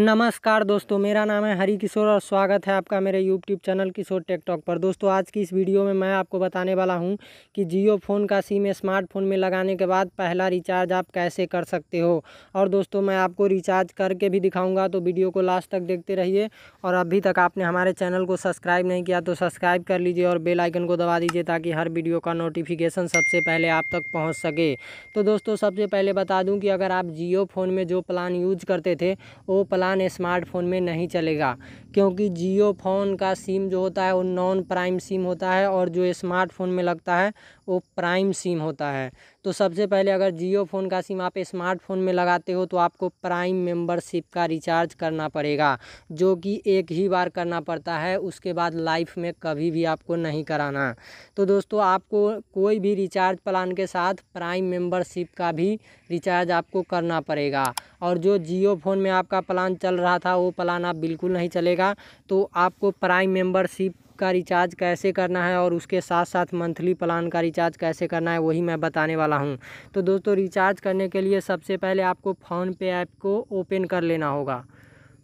नमस्कार दोस्तों मेरा नाम है हरी किशोर और स्वागत है आपका मेरे यूट्यूब चैनल किशोर टेकटॉक पर दोस्तों आज की इस वीडियो में मैं आपको बताने वाला हूं कि जियो फ़ोन का सिम स्मार्टफोन में लगाने के बाद पहला रिचार्ज आप कैसे कर सकते हो और दोस्तों मैं आपको रिचार्ज करके भी दिखाऊँगा तो वीडियो को लास्ट तक देखते रहिए और अभी तक आपने हमारे चैनल को सब्सक्राइब नहीं किया तो सब्सक्राइब कर लीजिए और बेलाइकन को दबा दीजिए ताकि हर वीडियो का नोटिफिकेशन सबसे पहले आप तक पहुँच सके तो दोस्तों सबसे पहले बता दूँ कि अगर आप जियो फ़ोन में जो प्लान यूज करते थे वो प्लान प्लान स्मार्टफोन में नहीं चलेगा क्योंकि जियो फ़ोन का सिम जो होता है वो नॉन प्राइम सिम होता है और जो स्मार्टफोन में लगता है वो प्राइम सिम होता है तो सबसे पहले अगर जियो फ़ोन का सिम आप स्मार्टफोन में लगाते हो तो आपको प्राइम मेंबरशिप का रिचार्ज करना पड़ेगा जो कि एक ही बार करना पड़ता है उसके बाद लाइफ में कभी भी आपको नहीं कराना तो दोस्तों आपको कोई भी रिचार्ज प्लान के साथ प्राइम मेंबरशिप का भी रिचार्ज आपको करना पड़ेगा और जो जियो फ़ोन में आपका प्लान चल रहा था वो प्लान आप बिल्कुल नहीं चलेगा तो आपको प्राइम मेंबरशिप का रिचार्ज कैसे करना है और उसके साथ साथ मंथली प्लान का रिचार्ज कैसे करना है वही मैं बताने वाला हूँ तो दोस्तों रिचार्ज करने के लिए सबसे पहले आपको फ़ोन पे ऐप को ओपन कर लेना होगा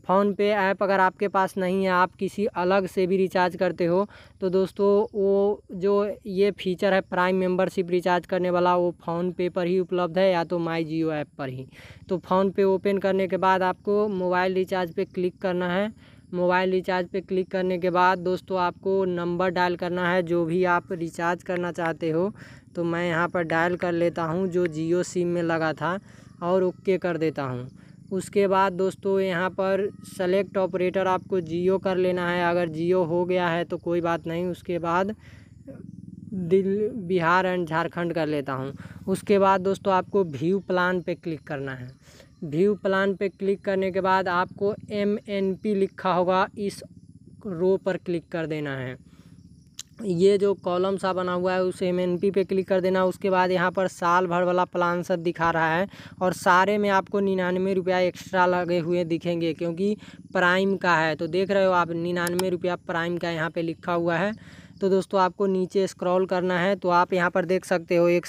फ़ोन पे ऐप अगर आपके पास नहीं है आप किसी अलग से भी रिचार्ज करते हो तो दोस्तों वो जो ये फीचर है प्राइम मेंबरशिप रिचार्ज करने वाला वो फ़ोन पे पर ही उपलब्ध है या तो माई जियो ऐप पर ही तो फ़ोन पे ओपन करने के बाद आपको मोबाइल रिचार्ज पे क्लिक करना है मोबाइल रिचार्ज पे क्लिक करने के बाद दोस्तों आपको नंबर डायल करना है जो भी आप रिचार्ज करना चाहते हो तो मैं यहाँ पर डायल कर लेता हूँ जो जियो सिम में लगा था और ओके कर देता हूँ उसके बाद दोस्तों यहाँ पर सेलेक्ट ऑपरेटर आपको जियो कर लेना है अगर जियो हो गया है तो कोई बात नहीं उसके बाद दिल बिहार एंड झारखंड कर लेता हूँ उसके बाद दोस्तों आपको व्यू प्लान पे क्लिक करना है व्यू प्लान पे क्लिक करने के बाद आपको एम एन पी लिखा होगा इस रो पर क्लिक कर देना है ये जो कॉलम सा बना हुआ है उस एम एन पी पे क्लिक कर देना उसके बाद यहाँ पर साल भर वाला प्लान सब दिखा रहा है और सारे में आपको निन्यानवे रुपया एक्स्ट्रा लगे हुए दिखेंगे क्योंकि प्राइम का है तो देख रहे हो आप निन्यानवे रुपया प्राइम का यहाँ पे लिखा हुआ है तो दोस्तों आपको नीचे स्क्रॉल करना है तो आप यहाँ पर देख सकते हो एक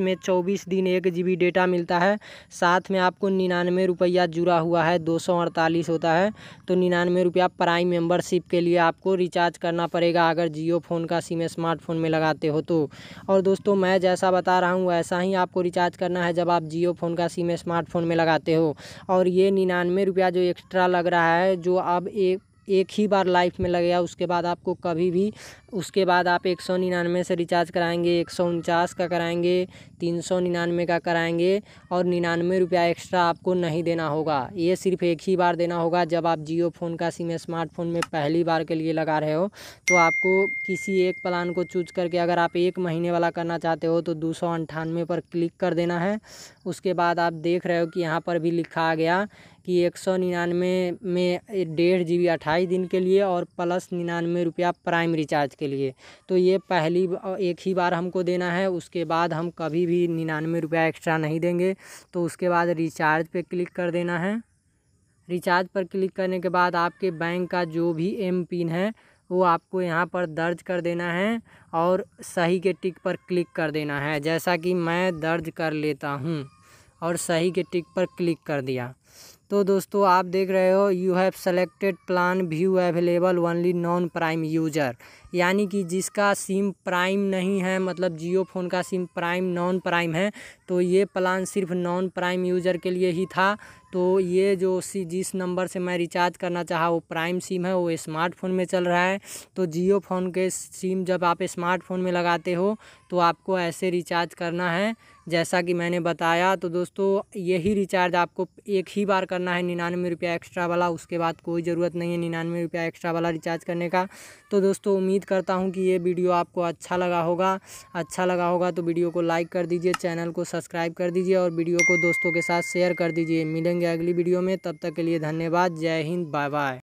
में चौबीस दिन एक जी डेटा मिलता है साथ में आपको निन्यानवे रुपया जुड़ा हुआ है दो होता है तो निन्यानवे रुपया प्राइम मेम्बरशिप के लिए आपको रिचार्ज करना पड़ेगा अगर जियो फ़ोन का सिम स्मार्टफोन में लगाते हो तो और दोस्तों मैं जैसा बता रहा हूँ वैसा ही आपको रिचार्ज करना है जब आप जियो फ़ोन का सिम स्मार्टफोन में लगाते हो और ये निन्यानवे रुपया जो एक्स्ट्रा लग रहा है जो अब एक एक ही बार लाइफ में लगेगा उसके बाद आपको कभी भी उसके बाद आप एक सौ निन्यानवे से रिचार्ज कराएंगे एक सौ उनचास का कराएंगे तीन सौ निन्यानवे का कराएंगे और निन्यानवे रुपया एक्स्ट्रा आपको नहीं देना होगा ये सिर्फ एक ही बार देना होगा जब आप जियो फ़ोन का सिम स्मार्टफोन में पहली बार के लिए लगा रहे हो तो आपको किसी एक प्लान को चूज करके अगर आप एक महीने वाला करना चाहते हो तो दो सौ अंठानवे पर क्लिक कर देना है उसके बाद आप देख रहे हो कि यहाँ पर भी लिखा आ गया कि एक सौ निन्यानवे में डेढ़ जी बी अट्ठाईस दिन के लिए और प्लस निन्यानवे रुपया प्राइम रिचार्ज के लिए तो ये पहली एक ही बार हमको देना है उसके बाद हम कभी भी निन्यानवे रुपया एक्स्ट्रा नहीं देंगे तो उसके बाद रिचार्ज पे क्लिक कर देना है रिचार्ज पर क्लिक करने के बाद आपके बैंक का जो भी एम पिन है वो आपको यहाँ पर दर्ज कर देना है और सही के टिक पर क्लिक कर देना है जैसा कि मैं दर्ज कर लेता हूँ और सही के टिक पर क्लिक कर दिया तो दोस्तों आप देख रहे हो you have selected plan view available only non prime user यानी कि जिसका सिम प्राइम नहीं है मतलब जियो फ़ोन का सिम प्राइम नॉन प्राइम है तो ये प्लान सिर्फ नॉन प्राइम यूज़र के लिए ही था तो ये जो सी जिस नंबर से मैं रिचार्ज करना चाहा वो प्राइम सिम है वो स्मार्टफोन में चल रहा है तो जियो फ़ोन के सिम जब आप स्मार्टफोन में लगाते हो तो आपको ऐसे रिचार्ज करना है जैसा कि मैंने बताया तो दोस्तों यही रिचार्ज आपको एक ही बार करना है निन्यानवे रुपया एक्स्ट्रा वाला उसके बाद कोई ज़रूरत नहीं है निन्यानवे रुपया एक्स्ट्रा वाला रिचार्ज करने का तो दोस्तों उम्मीद करता हूँ कि ये वीडियो आपको अच्छा लगा होगा अच्छा लगा होगा तो वीडियो को लाइक कर दीजिए चैनल को सब सब्सक्राइब कर दीजिए और वीडियो को दोस्तों के साथ शेयर कर दीजिए मिलेंगे अगली वीडियो में तब तक के लिए धन्यवाद जय हिंद बाय बाय